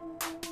you